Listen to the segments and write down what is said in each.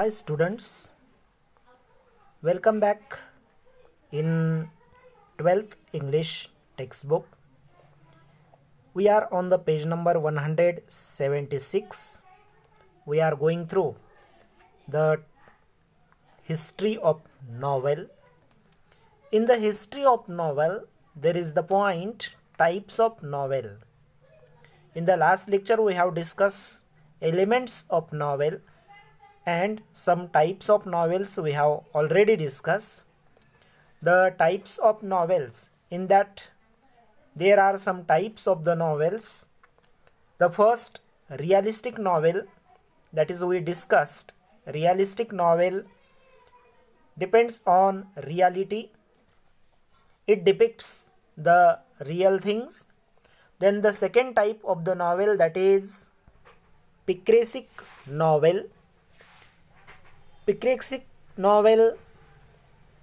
hi students welcome back in 12th english textbook we are on the page number 176 we are going through the history of novel in the history of novel there is the point types of novel in the last lecture we have discussed elements of novel and some types of novels we have already discussed. The types of novels in that there are some types of the novels. The first realistic novel that is we discussed realistic novel depends on reality. It depicts the real things. Then the second type of the novel that is Picresic novel Picrixic novel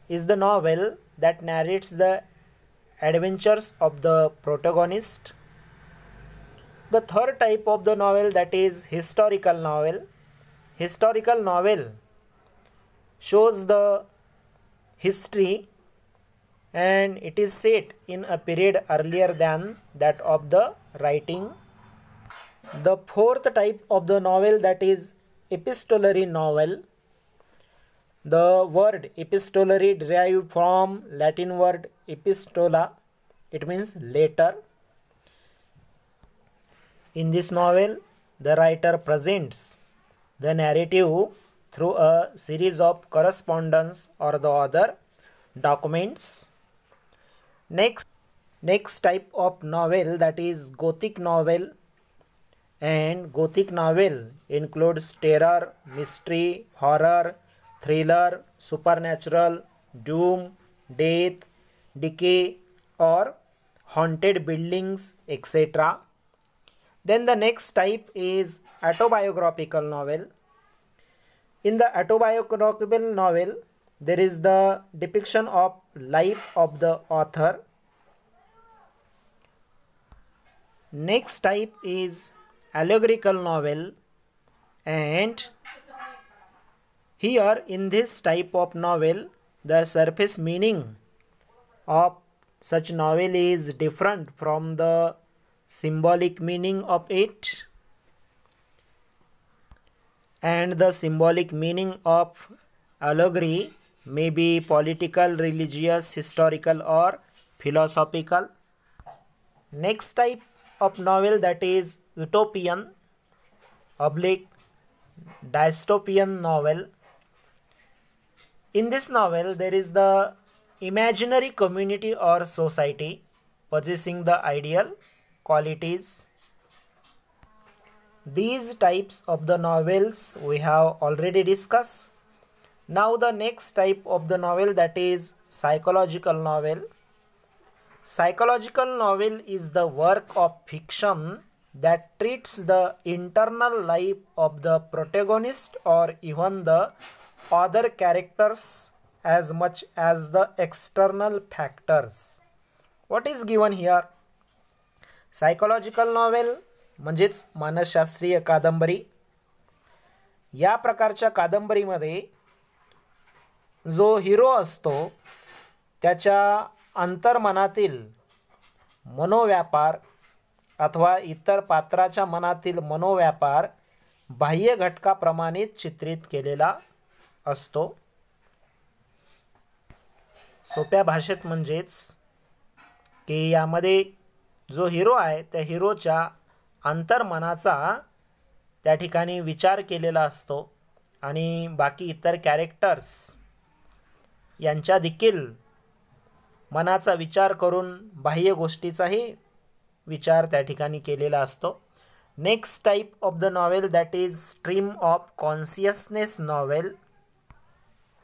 is the novel that narrates the adventures of the protagonist. The third type of the novel that is historical novel. Historical novel shows the history and it is set in a period earlier than that of the writing. The fourth type of the novel that is epistolary novel the word epistolary derived from Latin word epistola. It means letter. In this novel, the writer presents the narrative through a series of correspondence or the other documents. Next, next type of novel that is Gothic novel and Gothic novel includes terror, mystery, horror, thriller supernatural doom death decay और haunted buildings etcetera then the next type is autobiographical novel in the autobiographical novel there is the depiction of life of the author next type is allegorical novel and Here in this type of novel, the surface meaning of such novel is different from the symbolic meaning of it and the symbolic meaning of allegory may be political, religious, historical or philosophical. Next type of novel that is utopian oblique dystopian novel in this novel, there is the imaginary community or society possessing the ideal qualities. These types of the novels we have already discussed. Now the next type of the novel that is psychological novel. Psychological novel is the work of fiction that treats the internal life of the protagonist or even the other characters as much as the external factors What is given here? Psychological novel म्हणजेच मानसशास्त्रीय कादंबरी या प्रकारच्या कादंबरीमध्ये जो hero असतो त्याच्या अंतर्मनातील मनोव्यापार अथवा इतर पात्राच्या मनातील मनोव्यापार बाह्य घटकाप्रमाणे चित्रित केलेला असतो सोप्या भाषेत म्हणजेच की यामध्ये जो हिरो आहे त्या हिरोच्या अंतर्मनाचा त्या ठिकाणी विचार केलेला असतो आणि बाकी इतर कॅरेक्टर्स यांच्या देखील मनाचा विचार करून बाह्य गोष्टीचाही विचार त्या ठिकाणी केलेला असतो next type of the novel that is stream of consciousness novel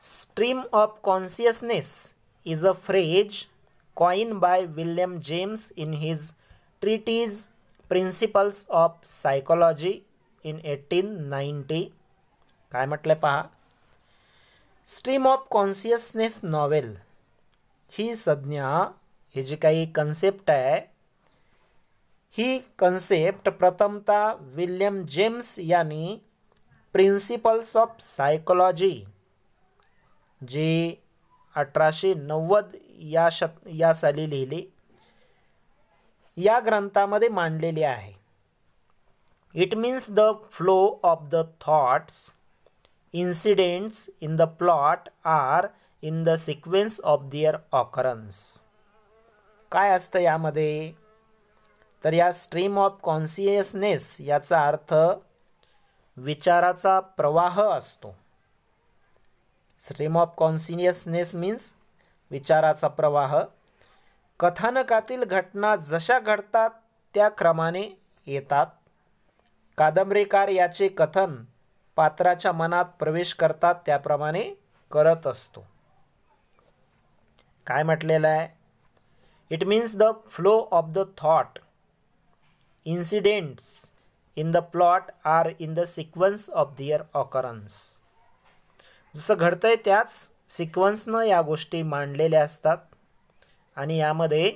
Stream of consciousness is a phrase coined by William James in his treatise Principles of Psychology in 1890. काय म्हटलं पहा स्ट्रीम ऑफ कॉन्शियसनेस नॉवेल ही संज्ञा ही जी काही concept आहे ही कन्सेप्ट प्रथमता विल्यम जेम्स यांनी प्रिन्सिपल्स ऑफ सायकोलॉजी जे अठराशे नव्वद या शत या साली लिहिले या ग्रंथामध्ये मांडलेली आहे it means the flow of the thoughts incidents in the plot are in the sequence of their occurrence काय असतं यामध्ये तर या स्ट्रीम ऑफ कॉन्सियसनेस याचा अर्थ विचाराचा प्रवाह असतो स्ट्रीम ऑफ कॉन्सिनियसनेस मीन्स विचाराचा प्रवाह कथानकातील घटना जशा घडतात त्या क्रमाने येतात कादंबरीकार याचे कथन पात्राच्या मनात प्रवेश करतात त्याप्रमाणे करत असतो काय म्हटलेलं आहे it means the flow of the thought incidents in the plot are in the sequence of their occurrence जसं घडतंय त्याच सिक्वन्सनं या गोष्टी मांडलेल्या असतात आणि यामध्ये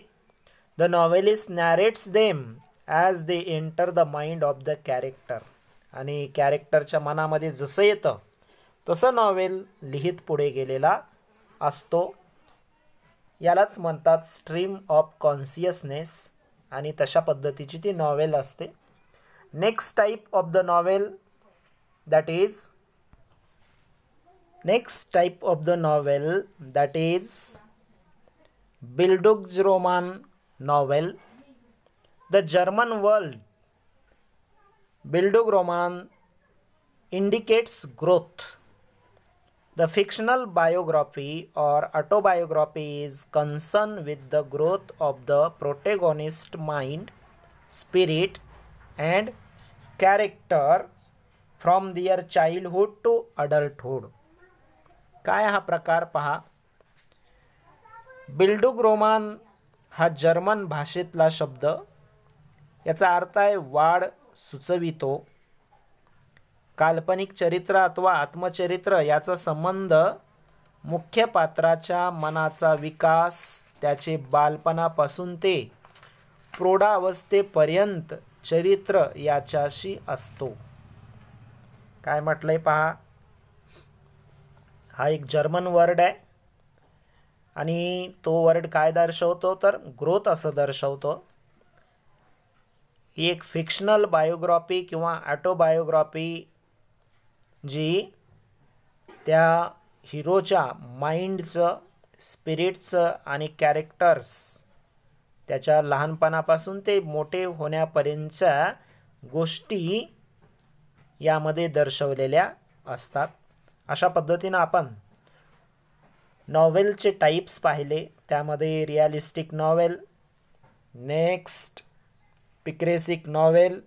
the novelist narrates them as they enter the mind of the character आणि कॅरेक्टरच्या मनामध्ये जसं येतं तसं नॉवेल लिहित पुढे गेलेला असतो यालाच म्हणतात स्ट्रीम ऑफ कॉन्सियसनेस आणि तशा पद्धतीची ती नॉवेल असते next type of the novel that is Next type of the novel that is Bildungsroman novel. The German word Bildungsroman indicates growth. The fictional biography or autobiography is concerned with the growth of the protagonist's mind, spirit, and character from their childhood to adulthood. काय हा प्रकार पहा बिल्डुग Roman हा German भाषेतला शब्द याचा अर्थ आहे वाढ सुचवितो काल्पनिक चरित्र अथवा आत्मचरित्र याचा संबंध मुख्य पात्राच्या मनाचा विकास त्याचे बालपणापासून ते प्रौढावस्थेपर्यंत चरित्र याच्याशी असतो काय म्हटलंय पहा हा एक जर्मन वर्ड आहे आणि तो वर्ड काय दर्शवतो तर ग्रोथ असं दर्शवतो ही एक फिक्शनल बायोग्राफी किंवा ॲटोबायोग्राफी जी त्या हिरोच्या माइंडचं स्पिरिटचं आणि कॅरेक्टर्स त्याच्या लहानपणापासून ते मोठे होण्यापर्यंतच्या गोष्टी यामध्ये दर्शवलेल्या असतात अशा पद्धतीनं आपण नॉवेलचे टाईप्स पाहिले त्यामध्ये realistic novel next picaresque novel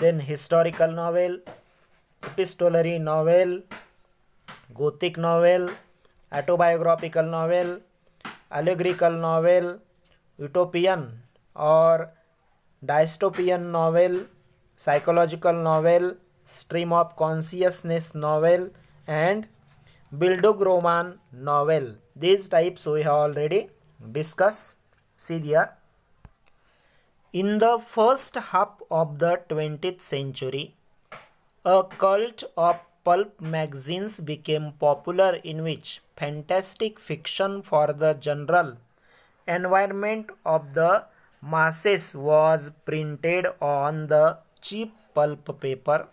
then historical novel epistolary novel gothic novel autobiographical novel allegorical novel utopian और dystopian novel psychological novel stream of consciousness novel and Bildungsroman novel. These types we have already discussed. See there. In the first half of the 20th century, a cult of pulp magazines became popular in which fantastic fiction for the general environment of the masses was printed on the cheap pulp paper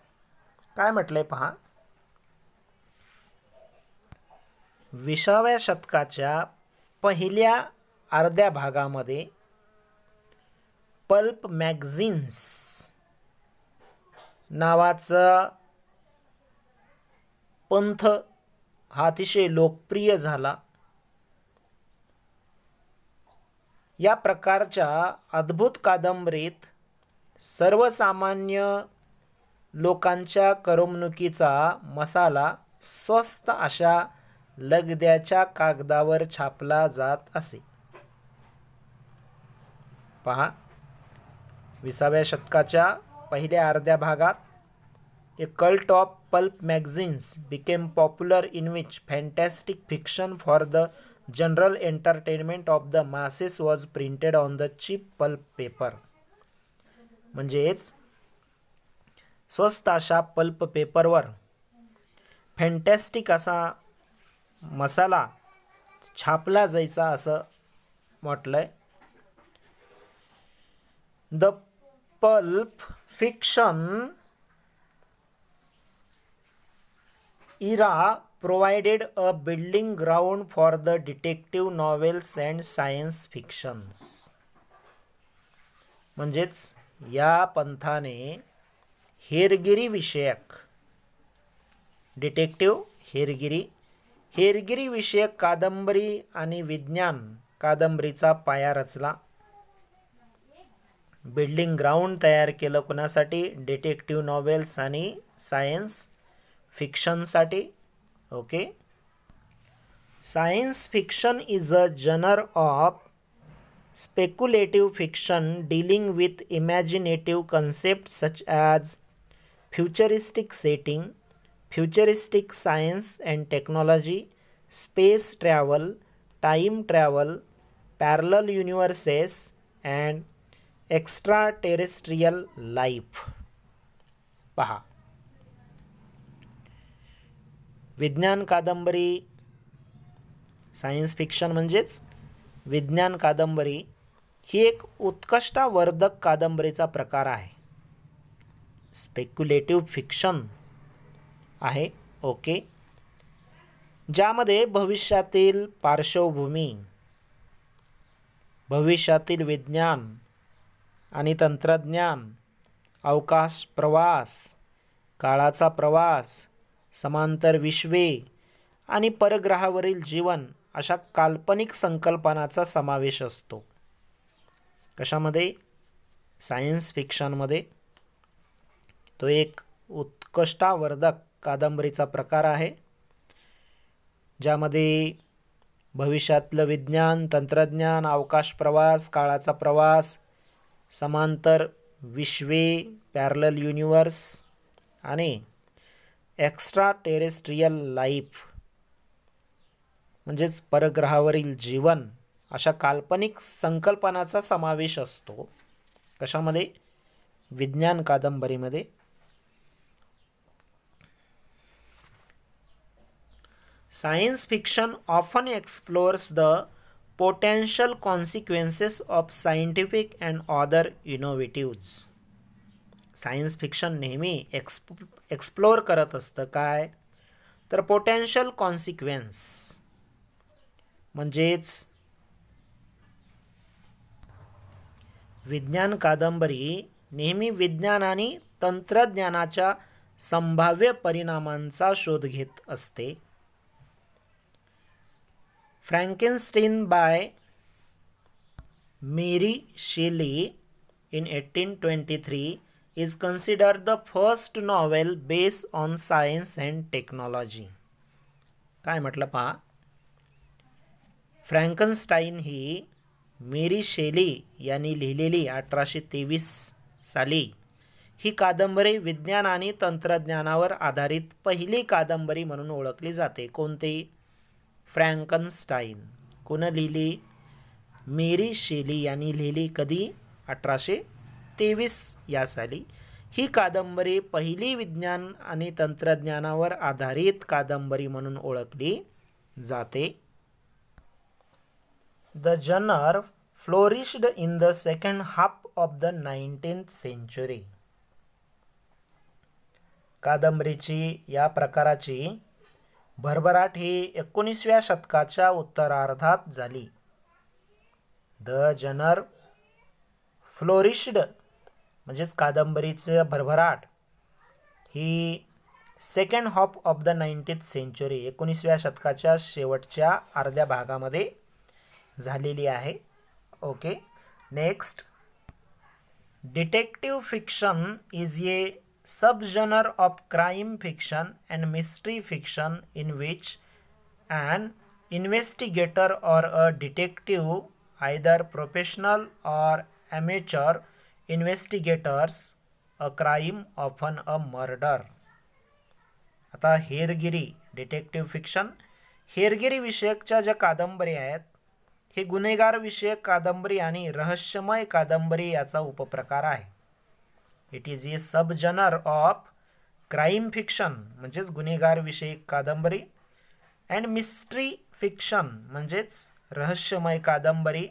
काय आहे पहा विसाव्या शतकाच्या पहिल्या अर्ध्या भागामध्ये pulp magazines नावाचा पंथ हा अतिशय लोकप्रिय झाला या प्रकारच्या अद्भुत कादंबरीत सर्वसामान्य लोकांच्या करमणुकीचा मसाला स्वस्त अशा लगद्याच्या कागदावर छापला जात असे पहा विसाव्या शतकाच्या पहिल्या अर्ध्या भागात a cult of pulp magazines became popular in which fantastic fiction for the general entertainment of the masses was printed on the cheap pulp paper म्हणजेच स्वस्त अशा पल्प पेपरवर फॅन्टॅस्टिक असा मसाला छापला जायचा असं म्हटलंय the pulp fiction era provided a building ground for the detective novels and science fictions म्हणजेच या पंथाने हेरगिरी विषयक डिटेक्टिव हेरगिरी हेरगिरी विषयक कादंबरी आणि विज्ञान कादंबरीचा पाया रचला बिल्डिंग ग्राउंड तयार केलं कोणासाठी डिटेक्टिव नॉवेल्स आणि सायन्स फिक्शनसाठी okay science fiction is a genre of speculative fiction dealing with imaginative concept such as futuristic setting futuristic science and technology space travel time travel parallel universes and extra terrestrial life पहा विज्ञान कादंबरी science fiction म्हणजेच विज्ञान कादंबरी ही एक उत्कृष्टावर्धक कादंबरीचा प्रकार आहे स्पेक्युलेटिव फिक्शन आहे ओके ज्यामध्ये भविष्यातील पार्श्वभूमी भविष्यातील विज्ञान आणि तंत्रज्ञान अवकाश प्रवास काळाचा प्रवास समांतर विश्वे आणि परग्रहावरील जीवन अशा काल्पनिक संकल्पनाचा समावेश असतो कशामध्ये सायन्स फिक्शनमध्ये तो एक उत्कष्टावर्धक कादंबरीचा प्रकार आहे ज्यामध्ये भविष्यातलं विज्ञान तंत्रज्ञान अवकाश प्रवास काळाचा प्रवास समांतर विश्वे पॅरल युनिवर्स आणि एक्स्ट्रा टेरेस्ट्रियल लाईफ म्हणजेच परग्रहावरील जीवन अशा काल्पनिक संकल्पनाचा समावेश असतो कशामध्ये विज्ञान कादंबरीमध्ये science fiction often explores the potential consequences of scientific and other innovatives science fiction नेहमी एक्सप एक्सप्लोअर करत असतं काय तर पोटॅन्शियल कॉन्सिक्वेन्स म्हणजेच विज्ञान कादंबरी नेहमी विज्ञान आणि तंत्रज्ञानाच्या संभाव्य परिणामांचा शोध घेत असते Frankenstein by Mary Shelley in twenty three is consider the first novel base on science and technology काय म्हटलं पहा फ्रँकन्स्टाईन ही मेरी शेली यांनी लिहिलेली अठराशे तेवीस साली ही कादंबरी विज्ञान आणि तंत्रज्ञानावर आधारित पहिली कादंबरी म्हणून ओळखली जाते कोणती फ्रँकनस्टाईन कोण लिहिली मेरी शेली यांनी लिहिली कधी अठराशे तेवीस या साली ही कादंबरी पहिली विज्ञान आणि तंत्रज्ञानावर आधारित कादंबरी म्हणून ओळखली जाते the genre flourished in the second half of the nineteenth century कादंबरीची या प्रकाराची भरभराट ही एकोणीसव्या शतकाच्या उत्तरार्धात झाली द जनर फ्लोरिश्ड म्हणजेच कादंबरीचं भरभराट ही second half of the nineteenth century एकोणीसव्या शतकाच्या शेवटच्या अर्ध्या भागामध्ये झालेली आहे okay next detective fiction is a of of fiction fiction mystery fiction in in which an investigator a a detective, professional और or amateur, investigators a crime, often a murder आता हेरगिरी डिटेक्टिव्ह फिक्शन हेरगिरी विषयकच्या ज्या कादंबरी आहेत हे गुन्हेगार विषयक कादंबरी आणि रहस्यमय कादंबरी याचा उपप्रकार आहे it is a sub genre of crime fiction म्हणजेच विषयी कादंबरी अँड मिस्ट्री फिक्शन म्हणजेच रहस्यमय कादंबरी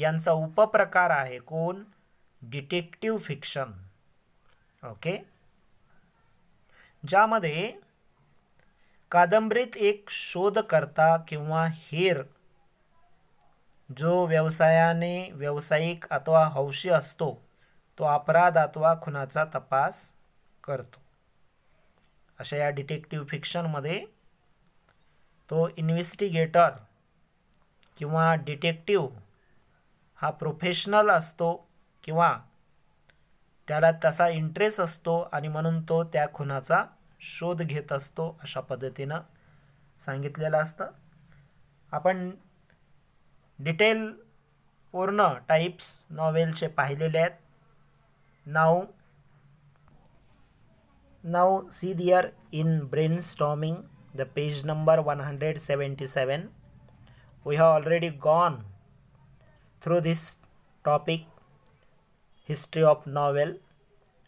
यांचा उपप्रकार आहे कोण डिटेक्टिव्ह फिक्शन ओके ज्यामध्ये कादंबरीत एक शोधकर्ता किंवा हेर जो व्यवसायाने व्यावसायिक अथवा हौशी असतो तो अपराध अथवा खुनाचा तपास करतो अशा या डिटेक्टिव्ह फिक्शनमध्ये तो इन्व्हेस्टिगेटर किंवा डिटेक्टिव हा प्रोफेशनल असतो किंवा त्याला तसा इंटरेस्ट असतो आणि म्हणून तो त्या खुनाचा शोध घेत असतो अशा पद्धतीनं सांगितलेलं असतं आपण डिटेल पूर्ण टाईप्स नॉवेलचे पाहिलेले आहेत now now see there in brainstorming the page number 177 we have already gone through this topic history of novel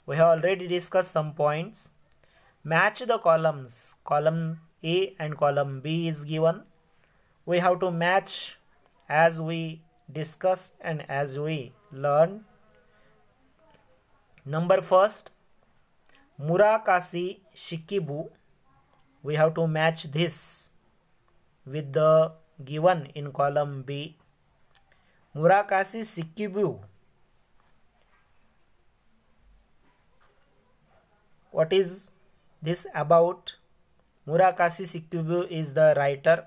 we have already discussed some points match the columns column a and column b is given we have to match as we discuss and as we learn. Number first, Murakashi Shikibu. We have to match this with the given in column B. Murakashi Shikibu. What is this about? Murakashi Shikibu is the writer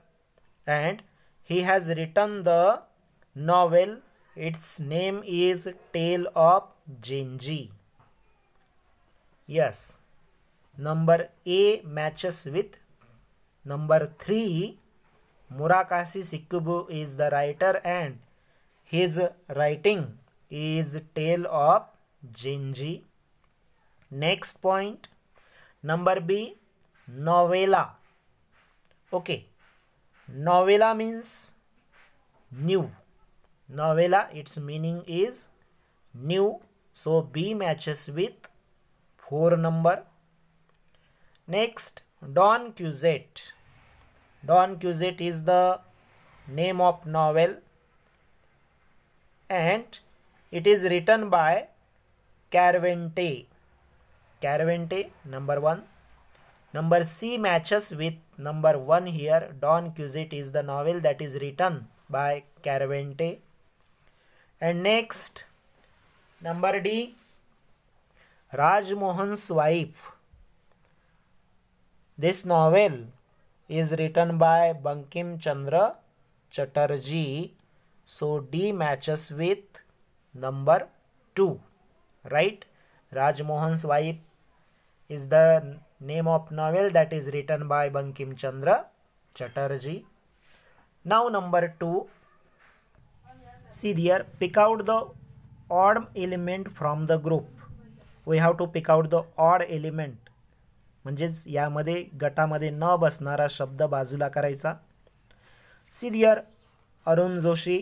and he has written the novel. Its name is Tale of Genji. yes number a matches with number 3 murakasi sekigubo is the writer and his writing is tale of jinji next point number b novella okay novella means new novella its meaning is new so b matches with 4 number. Next Don Quixote. Don Quixote is the name of novel and it is written by Carvente. Carvente number 1. Number C matches with number 1 here. Don Quixote is the novel that is written by Carvente. And next number D Rajmohan's wife. This novel is written by Bankim Chandra Chatterjee, so D matches with number 2. Right? Rajmohan's wife is the name of novel that is written by Bankim Chandra Chatterjee. Now number 2. See there, pick out the odd element from the group. We have to pick out the odd element म्हणजेच यामध्ये गटामध्ये न बसणारा शब्द बाजूला करायचा see there Arun Joshi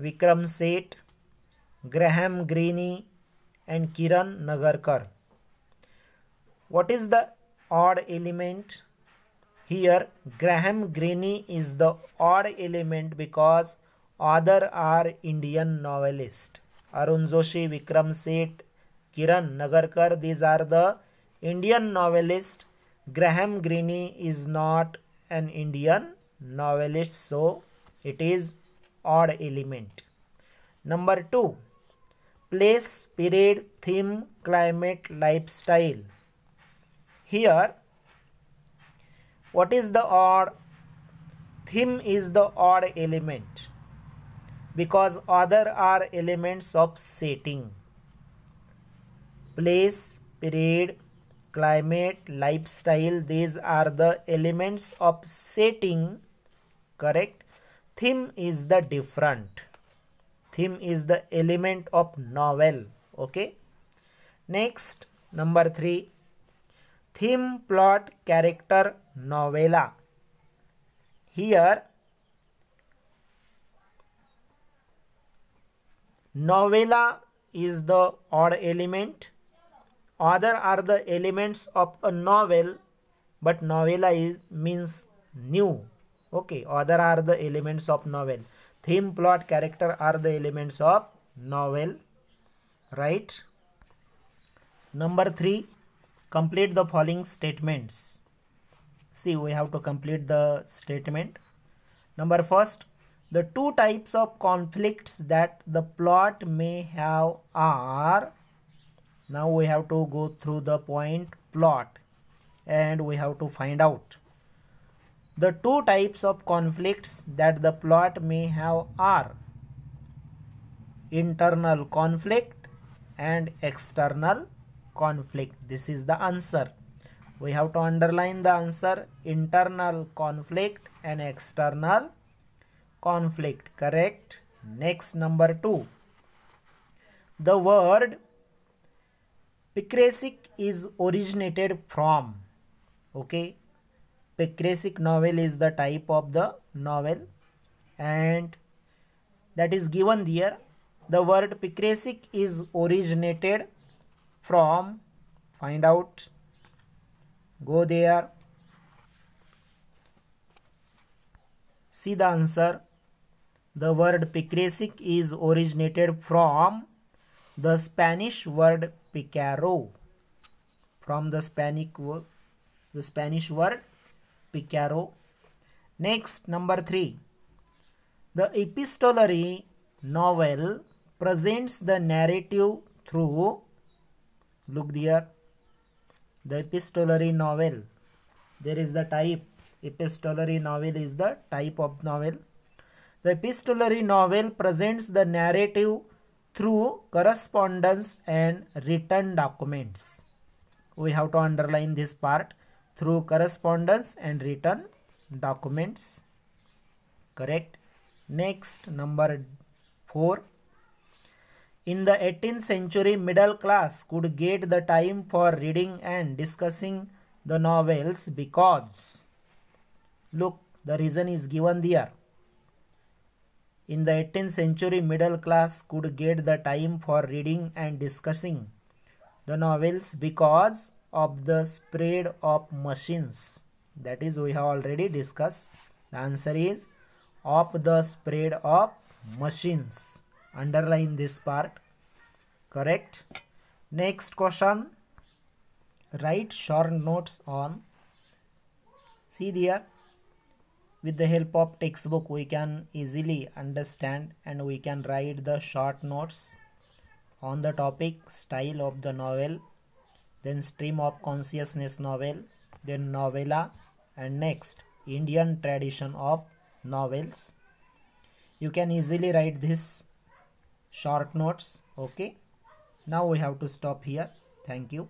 Vikram Seth Graham Greene and Kiran Nagarkar what is the odd element here Graham Greene is the odd element because other are Indian novelist Arun Joshi Vikram Seth Kiran Nagarkar. These are the Indian novelist. Graham Greene is not an Indian novelist, so it is odd element. Number two, place, period, theme, climate, lifestyle. Here, what is the odd? Theme is the odd element because other are elements of setting place, period, climate, lifestyle, these are the elements of setting, correct? Theme is the different. Theme is the element of novel, okay? Next, number three, theme, plot, character, novella. Here, novella is the odd element other are the elements of a novel, but novella is means new. Okay, other are the elements of novel. Theme, plot, character are the elements of novel. Right? Number three, complete the following statements. See, we have to complete the statement. Number first, the two types of conflicts that the plot may have are now we have to go through the point plot and we have to find out the two types of conflicts that the plot may have are internal conflict and external conflict this is the answer we have to underline the answer internal conflict and external conflict correct next number 2 the word Picrasic is originated from, okay, Picrasic novel is the type of the novel and that is given here. The word Picrasic is originated from, find out, go there, see the answer. The word Picrasic is originated from the Spanish word picaro from the Spanish word, the Spanish word picaro. Next, number three. The epistolary novel presents the narrative through, look there, the epistolary novel. There is the type. Epistolary novel is the type of novel. The epistolary novel presents the narrative through correspondence and written documents. We have to underline this part through correspondence and written documents. Correct. Next, number 4. In the 18th century, middle class could get the time for reading and discussing the novels because, look, the reason is given there. In the 18th century, middle class could get the time for reading and discussing the novels because of the spread of machines. That is, we have already discussed. The answer is of the spread of machines. Underline this part. Correct. Next question. Write short notes on. See there with the help of textbook we can easily understand and we can write the short notes on the topic style of the novel then stream of consciousness novel then novella and next indian tradition of novels you can easily write this short notes okay now we have to stop here thank you